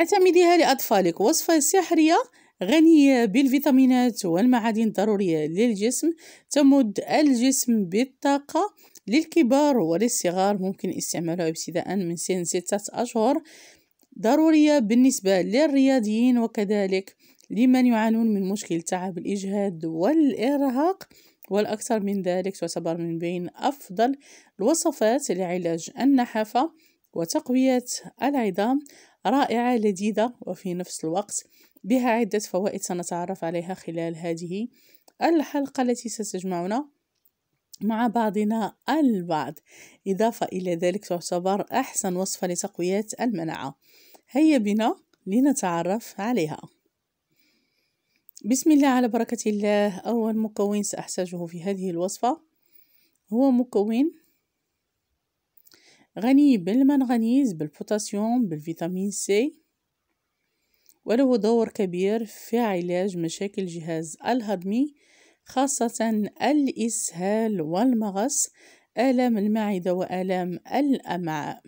اعتمديها لأطفالك وصفة سحرية غنية بالفيتامينات والمعادن الضرورية للجسم تمد الجسم بالطاقة للكبار وللصغار ممكن استعمالها ابتداء من سن ستة أشهر ضرورية بالنسبة للرياضيين وكذلك لمن يعانون من مشكل تعب الإجهاد والإرهاق والأكثر من ذلك تعتبر من بين أفضل الوصفات لعلاج النحافة وتقوية العظام رائعة لذيذة وفي نفس الوقت بها عدة فوائد سنتعرف عليها خلال هذه الحلقة التي ستجمعنا مع بعضنا البعض إضافة إلى ذلك تعتبر أحسن وصفة لتقوية المناعة هيا بنا لنتعرف عليها بسم الله على بركة الله أول مكون سأحتاجه في هذه الوصفة هو مكون غني بالمنغنيز بالبوتاسيوم بالفيتامين سي وله دور كبير في علاج مشاكل جهاز الهضمي خاصة الإسهال والمغص آلام المعدة وآلام الأمعاء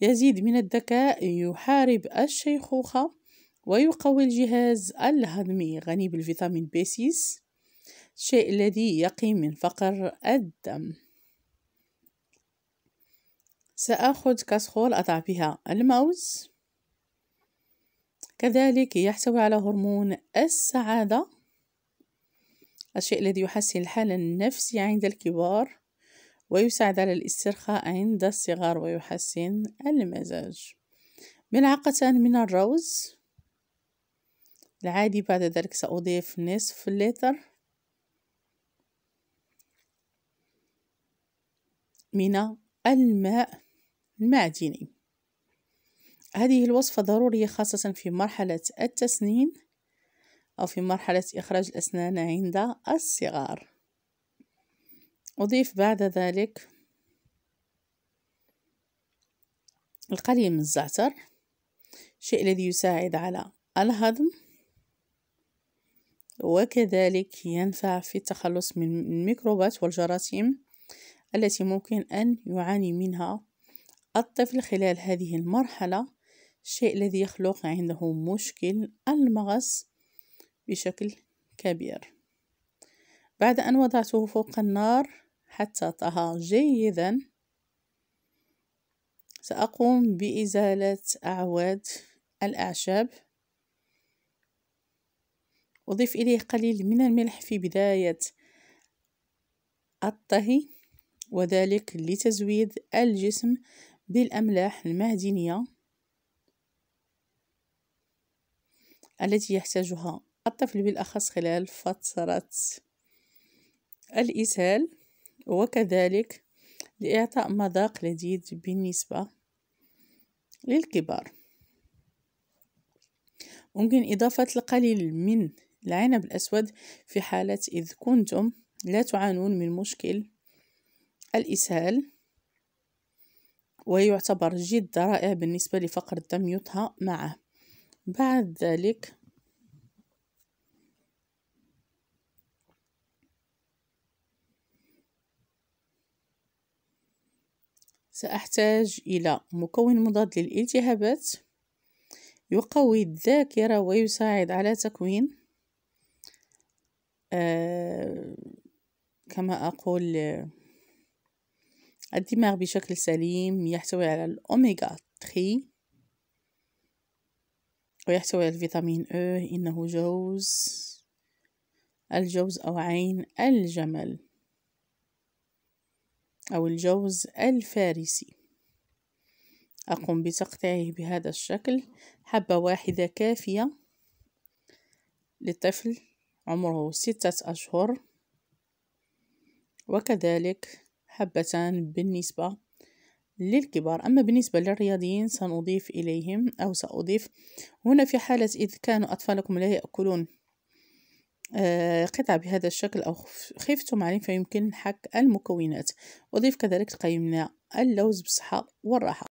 يزيد من الذكاء يحارب الشيخوخة ويقوي الجهاز الهضمي غني بالفيتامين بي 6 الشيء الذي يقي من فقر الدم سأخذ كسخول أضع بها الموز كذلك يحتوي على هرمون السعادة الشيء الذي يحسن الحالة النفسي عند الكبار ويساعد على الاسترخاء عند الصغار ويحسن المزاج ملعقتان من الروز العادي بعد ذلك سأضيف نصف لتر من الماء المعدني هذه الوصفة ضرورية خاصة في مرحلة التسنين أو في مرحلة إخراج الأسنان عند الصغار أضيف بعد ذلك القليل من الزعتر الشيء الذي يساعد على الهضم وكذلك ينفع في التخلص من الميكروبات والجراثيم التي ممكن أن يعاني منها الطفل خلال هذه المرحلة الشيء الذي يخلق عنده مشكل المغص بشكل كبير بعد أن وضعته فوق النار حتى طهى جيدا سأقوم بإزالة أعواد الأعشاب أضيف إليه قليل من الملح في بداية الطهي وذلك لتزويد الجسم بالأملاح المعدنية التي يحتاجها الطفل بالأخص خلال فترة الإسهال وكذلك لإعطاء مذاق لذيذ بالنسبة للكبار ممكن إضافة القليل من العنب الأسود في حالة إذ كنتم لا تعانون من مشكل الإسهال ويعتبر جد رائع بالنسبة لفقر الدم يطهى معه بعد ذلك سأحتاج إلى مكون مضاد للالتهابات يقوي الذاكرة ويساعد على تكوين آه كما أقول الدماغ بشكل سليم يحتوي على الأوميغا 3 ويحتوي على الفيتامين أو إنه جوز الجوز أو عين الجمل أو الجوز الفارسي أقوم بتقطيعه بهذا الشكل حبة واحدة كافية للطفل عمره ستة أشهر وكذلك حبتان بالنسبة للكبار أما بالنسبة للرياضيين سنضيف إليهم أو سأضيف هنا في حالة إذ كانوا أطفالكم لا يأكلون آه، قطع بهذا الشكل أو خفتم عليه فيمكن حك المكونات أضيف كذلك قيمنا اللوز بصحة والراحة